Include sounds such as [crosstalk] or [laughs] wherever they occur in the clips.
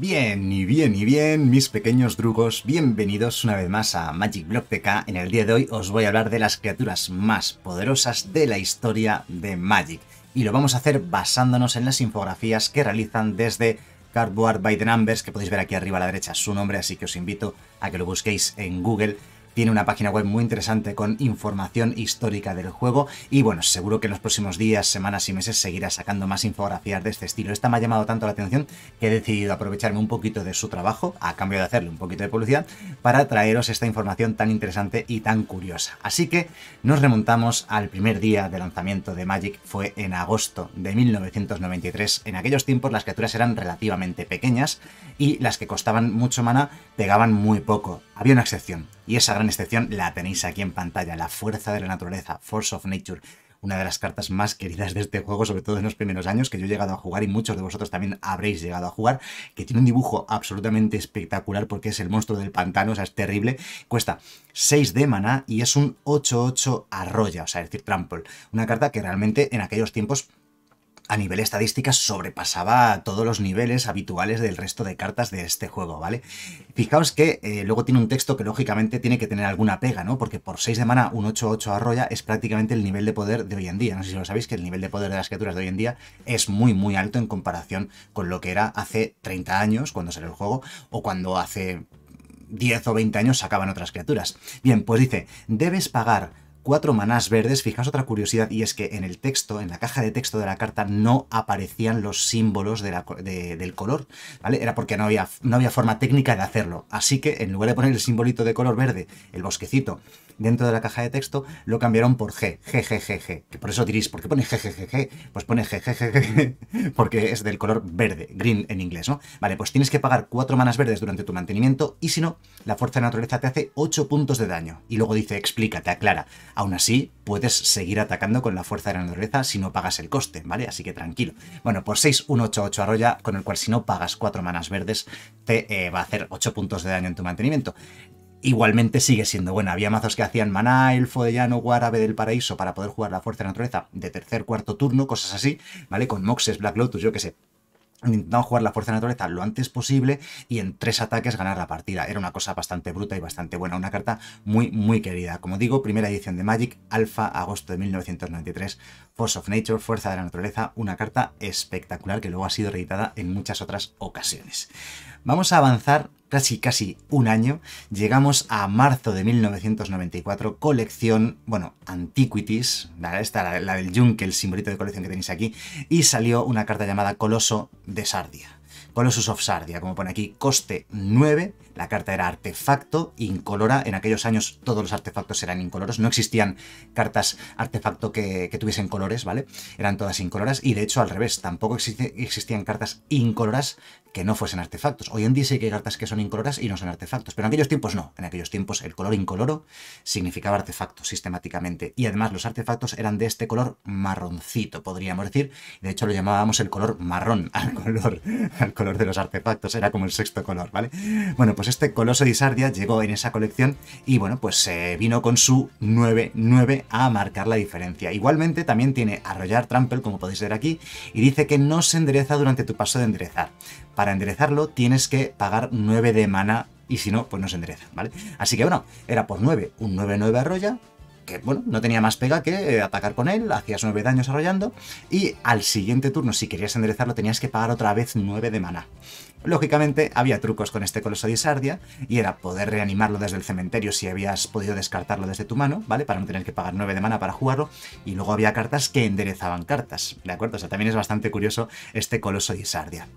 Bien, y bien, y bien, mis pequeños drugos, bienvenidos una vez más a Magic Block TK. En el día de hoy os voy a hablar de las criaturas más poderosas de la historia de Magic. Y lo vamos a hacer basándonos en las infografías que realizan desde Cardboard by the Numbers, que podéis ver aquí arriba a la derecha su nombre, así que os invito a que lo busquéis en Google tiene una página web muy interesante con información histórica del juego y bueno, seguro que en los próximos días, semanas y meses seguirá sacando más infografías de este estilo. Esta me ha llamado tanto la atención que he decidido aprovecharme un poquito de su trabajo, a cambio de hacerle un poquito de publicidad, para traeros esta información tan interesante y tan curiosa. Así que nos remontamos al primer día de lanzamiento de Magic, fue en agosto de 1993. En aquellos tiempos las criaturas eran relativamente pequeñas y las que costaban mucho mana pegaban muy poco había una excepción, y esa gran excepción la tenéis aquí en pantalla, la fuerza de la naturaleza, Force of Nature, una de las cartas más queridas de este juego, sobre todo en los primeros años, que yo he llegado a jugar y muchos de vosotros también habréis llegado a jugar, que tiene un dibujo absolutamente espectacular porque es el monstruo del pantano, o sea, es terrible, cuesta 6 de maná y es un 8-8 arroya, o sea, es decir, trample, una carta que realmente en aquellos tiempos a nivel estadística sobrepasaba todos los niveles habituales del resto de cartas de este juego, ¿vale? Fijaos que eh, luego tiene un texto que lógicamente tiene que tener alguna pega, ¿no? Porque por 6 de mana un 8-8 arroya es prácticamente el nivel de poder de hoy en día. No sé si lo sabéis que el nivel de poder de las criaturas de hoy en día es muy muy alto en comparación con lo que era hace 30 años cuando salió el juego o cuando hace 10 o 20 años sacaban otras criaturas. Bien, pues dice, debes pagar cuatro manás verdes, fijaos otra curiosidad, y es que en el texto, en la caja de texto de la carta, no aparecían los símbolos del color, ¿vale? Era porque no había, no había forma técnica de hacerlo. Así que en lugar de poner el simbolito de color verde, el bosquecito, dentro de la caja de texto, lo cambiaron por G, G, G, G, G, Que por eso diréis, ¿por qué pone G? Pues pone G, G, G, G [laughs] porque es del color verde, green en inglés, ¿no? Vale, pues tienes que pagar cuatro manas verdes durante tu mantenimiento y si no, la fuerza de naturaleza te hace 8 puntos de daño. Y luego dice, explícate, aclara. Aún así, puedes seguir atacando con la fuerza de la naturaleza si no pagas el coste, ¿vale? Así que tranquilo. Bueno, por 6, 1, 8, 8 arroya, con el cual si no pagas 4 manas verdes, te eh, va a hacer 8 puntos de daño en tu mantenimiento. Igualmente sigue siendo buena. Había mazos que hacían maná, elfo de llano, guarabe del paraíso para poder jugar la fuerza de la naturaleza de tercer, cuarto turno, cosas así, ¿vale? Con Moxes, Black Lotus, yo qué sé intentamos jugar la fuerza de la naturaleza lo antes posible y en tres ataques ganar la partida. Era una cosa bastante bruta y bastante buena, una carta muy, muy querida. Como digo, primera edición de Magic, Alpha, agosto de 1993, Force of Nature, Fuerza de la Naturaleza, una carta espectacular que luego ha sido reeditada en muchas otras ocasiones. Vamos a avanzar casi casi un año, llegamos a marzo de 1994, colección, bueno, Antiquities, esta la, la del Yunque, el simbolito de colección que tenéis aquí, y salió una carta llamada Coloso de Sardia, Colossus of Sardia, como pone aquí, coste 9 la carta era artefacto, incolora. En aquellos años todos los artefactos eran incoloros. No existían cartas artefacto que, tuviesen colores, ¿vale? Eran todas incoloras. Y de hecho, al revés, tampoco existían cartas incoloras que no fuesen artefactos. Hoy en día sí que hay cartas que son incoloras y no son artefactos, pero en aquellos tiempos no. En aquellos tiempos el color incoloro significaba artefacto sistemáticamente y además los artefactos eran de este color marroncito, podríamos decir. De hecho lo llamábamos el color marrón [laughs] color, al color de los artefactos, era como el sexto color, ¿vale? Bueno, pues pues este Coloso de Sardia llegó en esa colección y bueno, pues se vino con su 9-9 a marcar la diferencia. Igualmente también tiene Arrollar Trample, como podéis ver aquí, y dice que no se endereza durante tu paso de enderezar. Para enderezarlo tienes que pagar 9 de mana y si no, pues no se endereza, ¿vale? Así que bueno, era por 9, un 9-9 arrolla, que bueno, no tenía más pega que eh, atacar con él, hacías 9 daños arrollando, y al siguiente turno, si querías enderezarlo, tenías que pagar otra vez 9 de mana Lógicamente, había trucos con este coloso de Isardia, y era poder reanimarlo desde el cementerio si habías podido descartarlo desde tu mano, ¿vale? Para no tener que pagar 9 de mana para jugarlo, y luego había cartas que enderezaban cartas, ¿de acuerdo? O sea, también es bastante curioso este coloso de Isardia.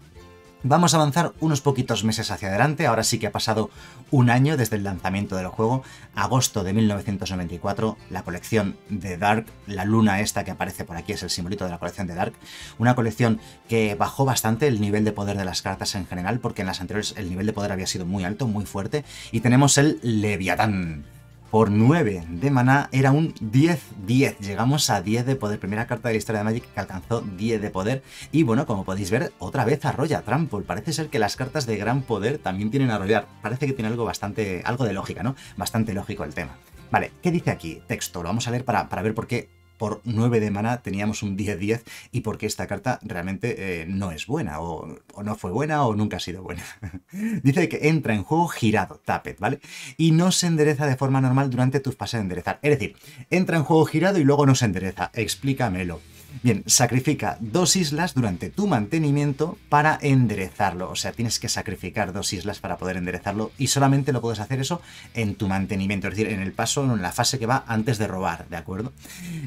Vamos a avanzar unos poquitos meses hacia adelante, ahora sí que ha pasado un año desde el lanzamiento del juego, agosto de 1994, la colección de Dark, la luna esta que aparece por aquí es el simbolito de la colección de Dark, una colección que bajó bastante el nivel de poder de las cartas en general, porque en las anteriores el nivel de poder había sido muy alto, muy fuerte, y tenemos el Leviatán por 9 de maná era un 10-10. Llegamos a 10 de poder, primera carta de la historia de Magic que alcanzó 10 de poder. Y bueno, como podéis ver, otra vez arrolla Trampol. Parece ser que las cartas de gran poder también tienen a arrollar. Parece que tiene algo bastante, algo de lógica, ¿no? Bastante lógico el tema. Vale, ¿qué dice aquí? Texto, lo vamos a leer para, para ver por qué por 9 de mana teníamos un 10-10 y porque esta carta realmente eh, no es buena, o, no fue buena, o nunca ha sido buena. [laughs] Dice que entra en juego girado, tapet, ¿vale? Y no se endereza de forma normal durante tus pases de enderezar. Es decir, entra en juego girado y luego no se endereza. Explícamelo. Bien, sacrifica dos islas durante tu mantenimiento para enderezarlo. O sea, tienes que sacrificar dos islas para poder enderezarlo y solamente lo puedes hacer eso en tu mantenimiento, es decir, en el paso, en la fase que va antes de robar, ¿de acuerdo?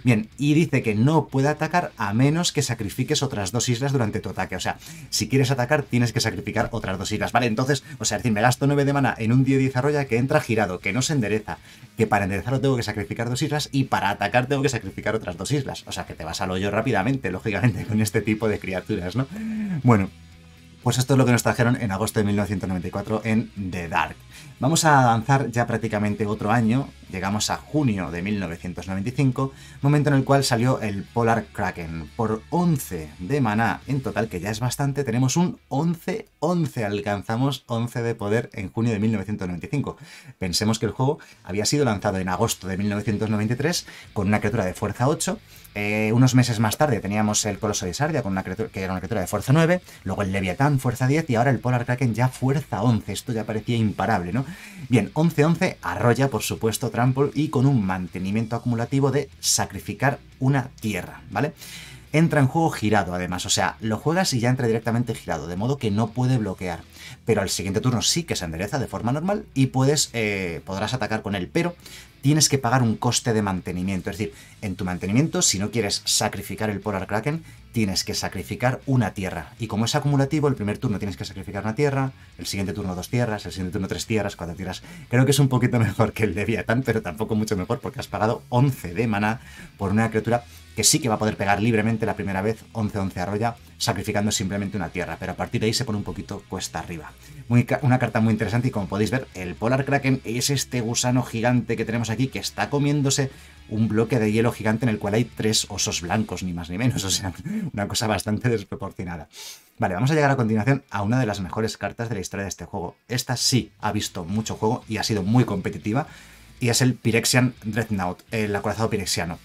Bien, y dice que no puede atacar a menos que sacrifiques otras dos islas durante tu ataque. O sea, si quieres atacar, tienes que sacrificar otras dos islas, ¿vale? Entonces, o sea, es decir, me gasto 9 de mana en un día 10 arroya que entra girado, que no se endereza, que para enderezarlo tengo que sacrificar dos islas y para atacar tengo que sacrificar otras dos islas. O sea que te vas al hoyo rápidamente, lógicamente, con este tipo de criaturas, ¿no? Bueno, pues esto es lo que nos trajeron en agosto de 1994 en The Dark. Vamos a avanzar ya prácticamente otro año, llegamos a junio de 1995, momento en el cual salió el Polar Kraken. Por 11 de maná en total, que ya es bastante, tenemos un 11-11, alcanzamos 11 de poder en junio de 1995. Pensemos que el juego había sido lanzado en agosto de 1993 con una criatura de fuerza 8, eh, unos meses más tarde teníamos el Coloso de Sardia, con una criatura, que era una criatura de fuerza 9, luego el Leviatán, fuerza 10, y ahora el Polar Kraken ya fuerza 11, esto ya parecía imparable. Bien, 11-11 arrolla, por supuesto, Trample y con un mantenimiento acumulativo de sacrificar una tierra, ¿vale? Entra en juego girado, además, o sea, lo juegas y ya entra directamente girado, de modo que no puede bloquear pero al siguiente turno sí que se endereza de forma normal y puedes, eh, podrás atacar con él, pero tienes que pagar un coste de mantenimiento. Es decir, en tu mantenimiento, si no quieres sacrificar el Polar Kraken, tienes que sacrificar una tierra. Y como es acumulativo, el primer turno tienes que sacrificar una tierra, el siguiente turno dos tierras, el siguiente turno tres tierras, cuatro tierras. Creo que es un poquito [laughs] mejor que el de pero tampoco mucho mejor porque has pagado 11 de mana por una criatura que sí que va a poder pegar libremente la primera vez, 11-11 arroya, sacrificando simplemente una tierra, pero a partir de ahí se pone un poquito cuesta arriba. Muy una carta muy interesante y como podéis ver, el Polar Kraken es este gusano gigante que tenemos aquí que está comiéndose un bloque de hielo gigante en el cual hay tres osos blancos, ni más ni menos, o sea, [laughs] una cosa bastante desproporcionada. Vale, vamos a llegar a continuación a una de las mejores cartas de la historia de este juego. Esta sí ha visto mucho juego y ha sido muy competitiva, y es el Pirexian Dreadnought, el acorazado pirexiano.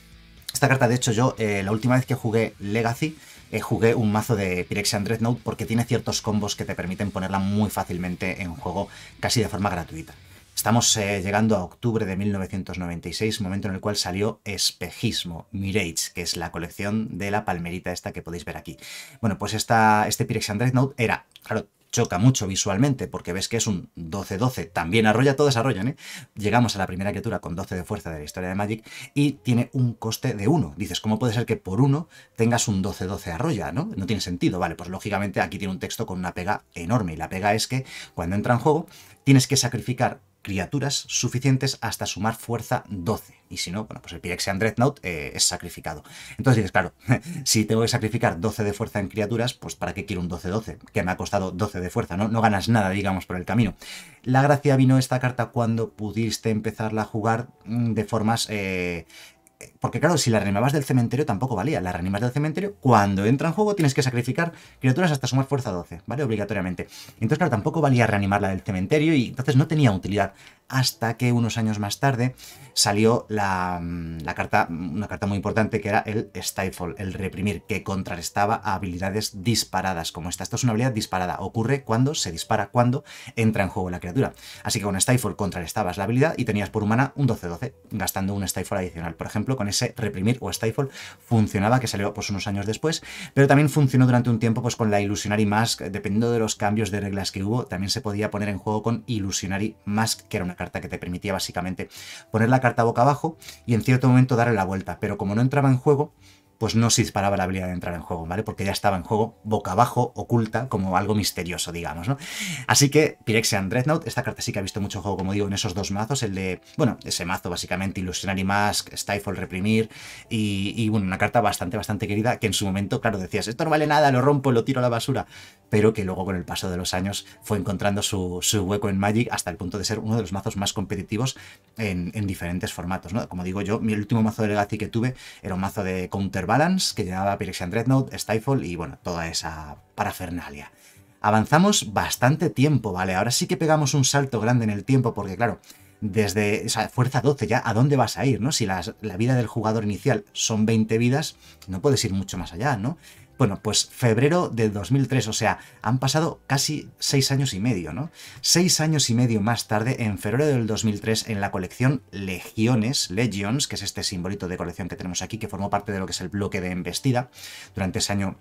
Esta carta, de hecho, yo eh, la última vez que jugué Legacy eh, jugué un mazo de Pyrexian Dreadnought porque tiene ciertos combos que te permiten ponerla muy fácilmente en juego, casi de forma gratuita. Estamos eh, llegando a octubre de 1996, momento en el cual salió Espejismo, Mirage, que es la colección de la palmerita esta que podéis ver aquí. Bueno, pues esta, este Pyrexian Dreadnought era, claro, choca mucho visualmente porque ves que es un 12-12, también arrolla, todos arrollan, ¿eh? Llegamos a la primera criatura con 12 de fuerza de la historia de Magic y tiene un coste de 1. Dices, ¿cómo puede ser que por 1 tengas un 12-12 arrolla, no? No tiene sentido, vale, pues lógicamente aquí tiene un texto con una pega enorme y la pega es que cuando entra en juego tienes que sacrificar criaturas suficientes hasta sumar fuerza 12. Y si no, bueno, pues el Pirexian Dreadnought eh, es sacrificado. Entonces dices, claro, [laughs] si tengo que sacrificar 12 de fuerza en criaturas, pues ¿para qué quiero un 12-12? Que me ha costado 12 de fuerza, ¿no? No ganas nada, digamos, por el camino. La gracia vino esta carta cuando pudiste empezarla a jugar mm, de formas eh, porque claro, si la reanimabas del cementerio tampoco valía. La reanimas del cementerio, cuando entra en juego tienes que sacrificar criaturas hasta sumar fuerza 12, ¿vale? Obligatoriamente. Entonces, claro, tampoco valía reanimarla del cementerio y entonces no tenía utilidad hasta que unos años más tarde salió mm, la, carta, una carta muy importante que era el stifle, el reprimir, que contrarrestaba habilidades disparadas como esta. Esto es una habilidad disparada, ocurre cuando se dispara, cuando entra en juego la criatura. Así que con stifle contrarrestabas la habilidad y tenías por humana un 12-12, gastando un stifle adicional. Por ejemplo, con ese reprimir o stifle funcionaba, que salió pues, unos años después, pero también funcionó durante un tiempo pues, con la Illusionary Mask, dependiendo de los cambios de reglas que hubo, también se podía poner en juego con Illusionary Mask, que era una carta que te permitía básicamente poner la carta boca abajo y en cierto momento darle la vuelta, pero como no entraba en juego, pues no se disparaba la habilidad de entrar en juego, ¿vale? Porque ya estaba en juego boca abajo, oculta, como algo misterioso, digamos, ¿no? Así que Pirexian Dreadnought, esta carta sí que ha visto mucho juego, como digo, en esos dos mazos, el de, bueno, ese mazo básicamente, Illusionary Mask, Stifle Reprimir, y, y bueno, una carta bastante, bastante querida, que en su momento, claro, decías, esto no vale nada, lo rompo, lo tiro a la basura, pero que luego con el paso de los años fue encontrando su, hueco en Magic hasta el punto de ser uno de los mazos más competitivos en, en diferentes formatos, ¿no? Como digo yo, mi último mazo de Legacy que tuve era un mazo de Counter Balance, que llevaba Pyrexian Dreadnought, Stifle y bueno, toda esa parafernalia. Avanzamos bastante tiempo, ¿vale? Ahora sí que pegamos un salto grande en el tiempo porque claro, desde esa fuerza 12 ya, ¿a dónde vas a ir, no? Si la vida del jugador inicial son 20 vidas, no puedes ir mucho más allá, ¿no? Bueno, pues febrero de 2003, o sea, han pasado casi seis años y medio, ¿no? Seis años y medio más tarde, en febrero del 2003, en la colección Legiones, Legions, que es este simbolito de colección que tenemos aquí, que formó parte de lo que es el bloque de embestida, durante ese año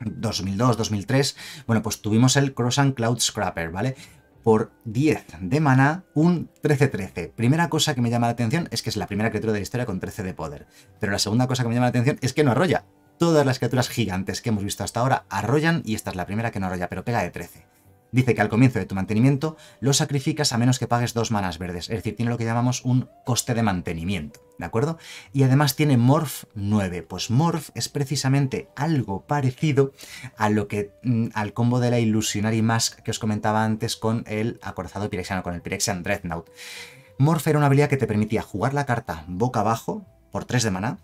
2002, 2003, bueno, pues tuvimos el Cross and Cloud Scrapper, ¿vale? por 10 de mana, un 13-13. Primera cosa que me llama la atención es que es la primera criatura de la historia con 13 de poder. Pero la segunda cosa que me llama la atención es que no arrolla todas las criaturas gigantes que hemos visto hasta ahora arrollan y esta es la primera que no arrolla, pero pega de 13. Dice que al comienzo de tu mantenimiento lo sacrificas a menos que pagues dos manas verdes, es decir, tiene lo que llamamos un coste de mantenimiento, ¿de acuerdo? Y además tiene Morph 9, pues Morph es precisamente algo parecido a lo que, mm, al combo de la Illusionary Mask que os comentaba antes con el acorazado Pirexiano, con el Pirexian Dreadnought. Morph era una habilidad que te permitía jugar la carta boca abajo por 3 de mana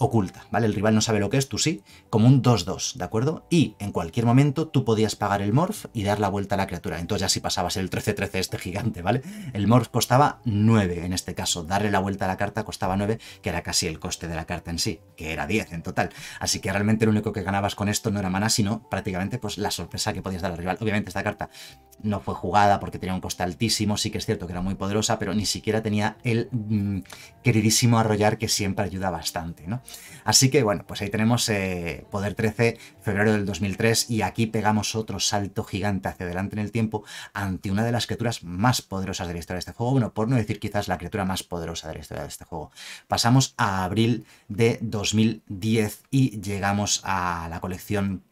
oculta, ¿vale? El rival no sabe lo que es, tú sí, como un 2-2, ¿de acuerdo? Y en cualquier momento tú podías pagar el morph y dar la vuelta a la criatura. Entonces ya si pasabas el 13-13 este gigante, ¿vale? El morph costaba 9 en este caso. Darle la vuelta a la carta costaba 9, que era casi el coste de la carta en sí, que era 10 en total. Así que realmente lo único que ganabas con esto no era mana, sino prácticamente pues la sorpresa que podías dar al rival. Obviamente esta carta no fue jugada porque tenía un coste altísimo, sí que es cierto que era muy poderosa, pero ni siquiera tenía el mm, queridísimo arrollar que siempre ayuda bastante, ¿no? Así que bueno, pues ahí tenemos eh, Poder 13, febrero del 2003, y aquí pegamos otro salto gigante hacia adelante en el tiempo ante una de las criaturas más poderosas de la historia de este juego, bueno, por no decir quizás la criatura más poderosa de la historia de este juego. Pasamos a abril de 2010 y llegamos a la colección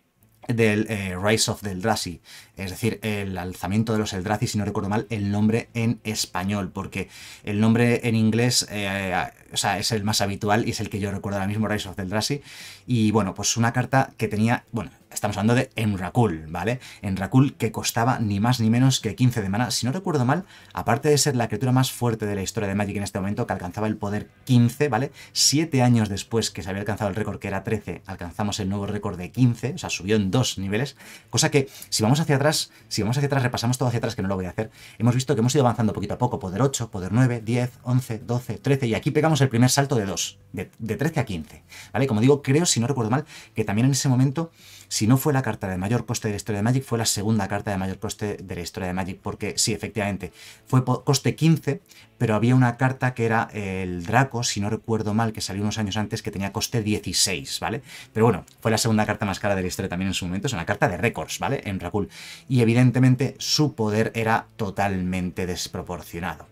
del eh, Rise of the Eldrazi, es decir, el alzamiento de los Eldrazi, si no recuerdo mal, el nombre en español, porque el nombre en inglés eh, o sea, es el más habitual y es el que yo recuerdo ahora mismo, Rise of the Drassi. Y bueno, pues una carta que tenía, bueno, estamos hablando de Enrakul, ¿vale? Enrakul que costaba ni más ni menos que 15 de mana. Si no recuerdo mal, aparte de ser la criatura más fuerte de la historia de Magic en este momento, que alcanzaba el poder 15, ¿vale? Siete años después que se había alcanzado el récord, que era 13, alcanzamos el nuevo récord de 15, o sea, subió en dos niveles, cosa que si vamos hacia atrás, si vamos hacia atrás, repasamos todo hacia atrás, que no lo voy a hacer, hemos visto que hemos ido avanzando poquito a poco, poder 8, poder 9, 10, 11, 12, 13, y aquí pegamos el primer salto de 2, de, de, 13 a 15. ¿Vale? Como digo, creo, si no recuerdo mal, que también en ese momento, si no fue la carta de mayor coste de la historia de Magic, fue la segunda carta de mayor coste de la historia de Magic, porque sí, efectivamente, fue coste 15, pero había una carta que era el Draco, si no recuerdo mal, que salió unos años antes, que tenía coste 16, ¿vale? Pero bueno, fue la segunda carta más cara de la historia también en su momento, es una carta de récords, ¿vale? En Rakul. Y evidentemente su poder era totalmente desproporcionado.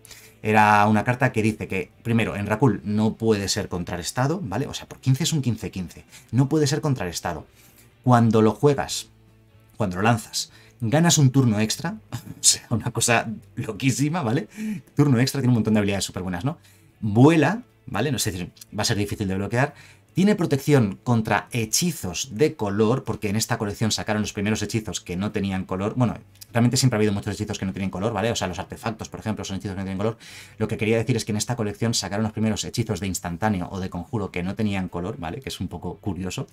Era una carta que dice que, primero, en Rakul no puede ser contrarrestado, ¿vale? O sea, por 15 es un 15-15. No puede ser contrarrestado. Cuando lo juegas, cuando lo lanzas, ganas un turno extra. [laughs] o sea, una cosa loquísima, ¿vale? Turno extra tiene un montón de habilidades súper buenas, ¿no? Vuela, ¿vale? No sé, va a ser difícil de bloquear. Tiene protección contra hechizos de color, porque en esta colección sacaron los primeros hechizos que no tenían color. Bueno, realmente siempre ha habido muchos hechizos que no tienen color, ¿vale? O sea, los artefactos, por ejemplo, son hechizos que no tienen color. Lo que quería decir es que en esta colección sacaron los primeros hechizos de instantáneo o de conjuro que no tenían color, ¿vale? Que es un poco curioso.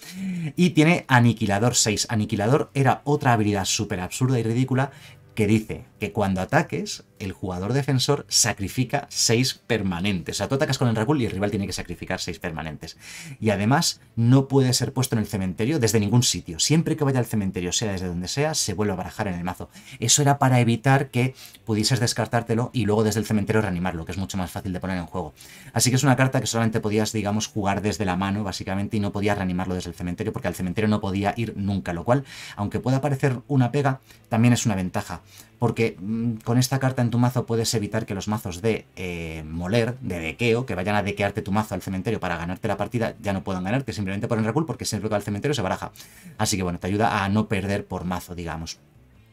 Y tiene Aniquilador 6. Aniquilador era otra habilidad súper absurda y ridícula que dice que cuando ataques el jugador defensor sacrifica 6 permanentes. O sea, tú atacas con el Rakul y el rival tiene que sacrificar 6 permanentes. Y además, no puede ser puesto en el cementerio desde ningún sitio. Siempre que vaya al cementerio, sea desde donde sea, se vuelve a barajar en el mazo. Eso era para evitar que pudieses descartártelo y luego desde el cementerio reanimarlo, que es mucho más fácil de poner en juego. Así que es una carta que solamente podías, digamos, jugar desde la mano, básicamente, y no podías reanimarlo desde el cementerio, porque al cementerio no podía ir nunca, lo cual, aunque pueda parecer una pega, también es una ventaja, porque mm, con esta carta en tu mazo puedes evitar que los mazos de eh, moler, de dequeo, que vayan a dequearte tu mazo al cementerio para ganarte la partida, ya no puedan ganarte simplemente ponen recul porque siempre que al cementerio se baraja. Así que bueno, te ayuda a no perder por mazo, digamos.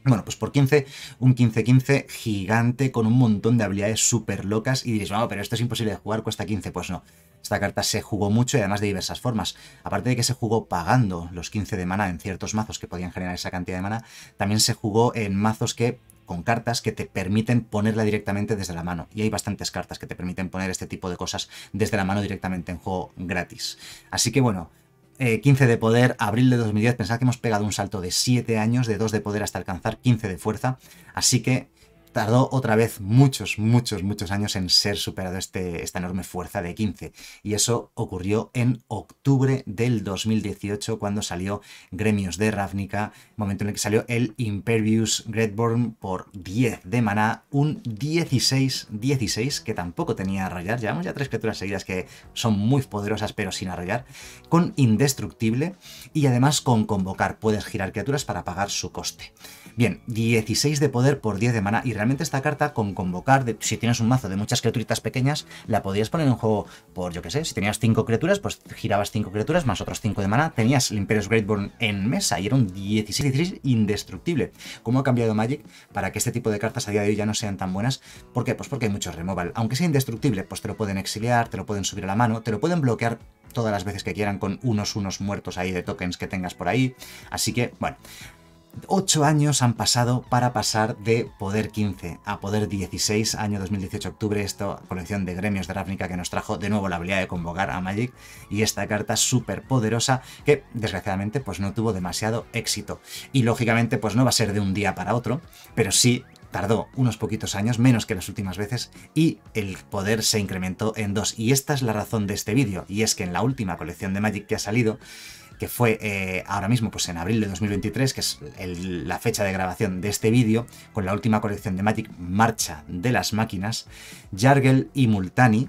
Bueno, pues por 15, un 15-15 gigante con un montón de habilidades súper locas y diréis, no, pero esto es imposible de jugar, cuesta 15. Pues no, esta carta se jugó mucho y además de diversas formas. Aparte de que se jugó pagando los 15 de mana en ciertos mazos que podían generar esa cantidad de mana, también se jugó en mazos que con cartas que te permiten ponerla directamente desde la mano. Y hay bastantes cartas que te permiten poner este tipo de cosas desde la mano directamente en juego gratis. Así que bueno, 15 eh, de poder, abril de 2010, pensad que hemos pegado un salto de 7 años, de 2 de poder hasta alcanzar 15 de fuerza. Así que tardó otra vez muchos, muchos, muchos años en ser superado este, esta enorme fuerza de 15. Y eso ocurrió en octubre del 2018, cuando salió Gremios de Ravnica, momento en el que salió el Impervious Greatborn por 10 de maná, un 16-16 que tampoco tenía arrollar. Llevamos ya tres criaturas seguidas que son muy poderosas pero sin arrollar, con indestructible y además con convocar. Puedes girar criaturas para pagar su coste. Bien, 16 de poder por 10 de maná y realmente esta carta con convocar, si tienes un mazo de muchas criaturitas pequeñas, la podías poner en juego por, yo qué sé, si tenías cinco criaturas, pues girabas cinco criaturas más otros cinco de mana, tenías el Imperius Greatborn en mesa y era un 16-16 indestructible. ¿Cómo ha cambiado Magic para que este tipo de cartas a día de hoy ya no sean tan buenas? ¿Por qué? Pues porque hay muchos removal. Aunque sea indestructible, pues te lo pueden exiliar, te lo pueden subir a la mano, te lo pueden bloquear todas las veces que quieran con unos unos muertos ahí de tokens que tengas por ahí. Así que, bueno, 8 años han pasado para pasar de Poder 15 a Poder 16, año 2018 octubre, esta colección de gremios de Ravnica que nos trajo de nuevo la habilidad de convocar a Magic y esta carta súper poderosa que desgraciadamente pues no tuvo demasiado éxito. Y lógicamente pues no va a ser de un día para otro, pero sí tardó unos poquitos años, menos que las últimas veces, y el poder se incrementó en dos. Y esta es la razón de este vídeo, y es que en la última colección de Magic que ha salido, que fue eh, ahora mismo, pues en abril de 2023, que es la fecha de grabación de este vídeo, con la última colección de Magic, Marcha de las Máquinas, Jargel y Multani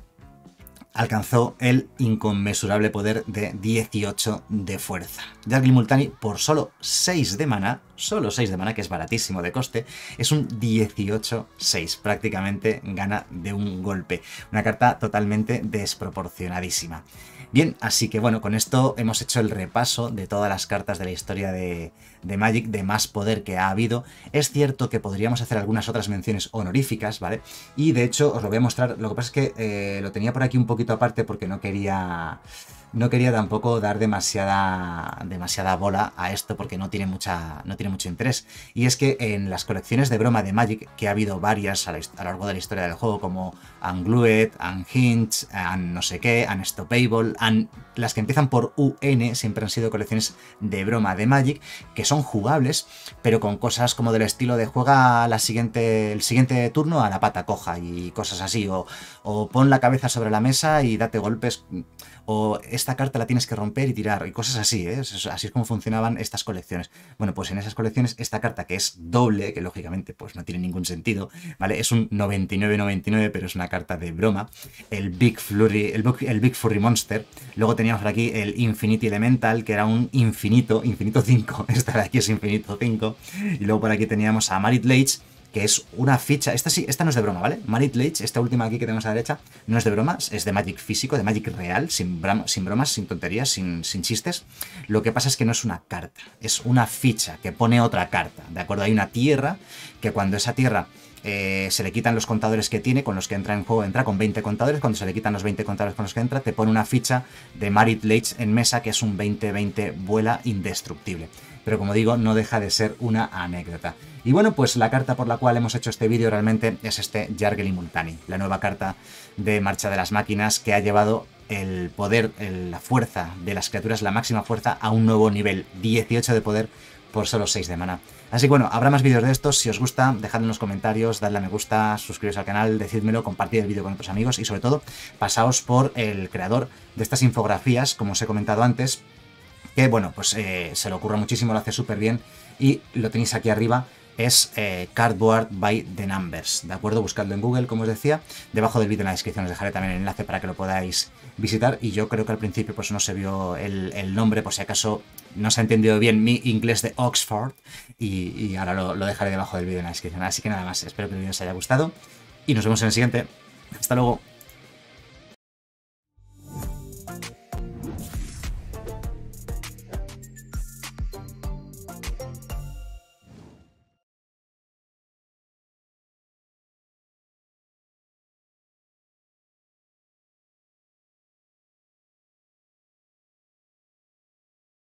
alcanzó el inconmensurable poder de 18 de fuerza. Jargel Multani, por solo 6 de mana, solo 6 de mana, que es baratísimo de coste, es un 18-6, prácticamente gana de un golpe. Una carta totalmente desproporcionadísima. Bien, así que bueno, con esto hemos hecho el repaso de todas las cartas de la historia de, Magic, de más poder que ha habido. Es cierto que podríamos hacer algunas otras menciones honoríficas, ¿vale? Y de hecho os lo voy a mostrar, lo que pasa es que eh, lo tenía por aquí un poquito aparte porque no quería no quería tampoco dar demasiada, demasiada bola a esto porque no tiene, mucha, no tiene mucho interés. Y es que en las colecciones de broma de Magic, que ha habido varias a, lo largo de la historia del juego, como Unglued, Unhinged, Un no sé qué, Unstoppable, las que empiezan por UN siempre han sido colecciones de broma de Magic, que son jugables, pero con cosas como del estilo de juega la siguiente, el siguiente turno a la pata coja y cosas así, o, o pon la cabeza sobre la mesa y date golpes o esta carta la tienes que romper y tirar, y cosas así, ¿eh? así es como funcionaban estas colecciones. Bueno, pues en esas colecciones esta carta que es doble, que lógicamente pues no tiene ningún sentido, ¿vale? Es un 99-99, pero es una carta de broma, el Big Flurry, el, el Big Furry Monster, luego teníamos por aquí el Infinity Elemental, que era un infinito, infinito 5, [laughs] esta de aquí es infinito 5, y luego por aquí teníamos a Marit Lage que es una ficha, esta sí, esta no es de broma, ¿vale? Marit Lage esta última aquí que tenemos a la derecha, no es de bromas, es de Magic físico, de Magic real, sin, sin bromas, sin tonterías, sin, chistes. Lo que pasa es que no es una carta, es una ficha que pone otra carta, ¿de acuerdo? Hay una tierra que cuando esa tierra eh, se le quitan los contadores que tiene, con los que entra en juego, entra con 20 contadores, cuando se le quitan los 20 contadores con los que entra, te pone una ficha de Marit Leitch en mesa, que es un 20-20 vuela indestructible pero como digo, no deja de ser una anécdota. Y bueno, pues la carta por la cual hemos hecho este vídeo realmente es este Jargeli Multani, la nueva carta de Marcha de las Máquinas que ha llevado el poder, la fuerza de las criaturas, la máxima fuerza, a un nuevo nivel, 18 de poder por solo 6 de mana. Así que bueno, habrá más vídeos de estos, si os gusta, dejadlo en los comentarios, dadle a me gusta, suscribiros al canal, decídmelo, compartid el vídeo con otros amigos y sobre todo, pasaos por el creador de estas infografías, como os he comentado antes, que bueno, pues eh, se le ocurre muchísimo, lo hace súper bien y lo tenéis aquí arriba. Es eh, Cardboard by the Numbers, ¿de acuerdo? buscando en Google, como os decía. Debajo del vídeo en la descripción os dejaré también el enlace para que lo podáis visitar. Y yo creo que al principio pues no se vio el, nombre, por si acaso no se ha entendido bien mi inglés de Oxford. Y, ahora lo, lo dejaré debajo del vídeo en la descripción. Así que nada más, espero que el vídeo os haya gustado y nos vemos en el siguiente. Hasta luego.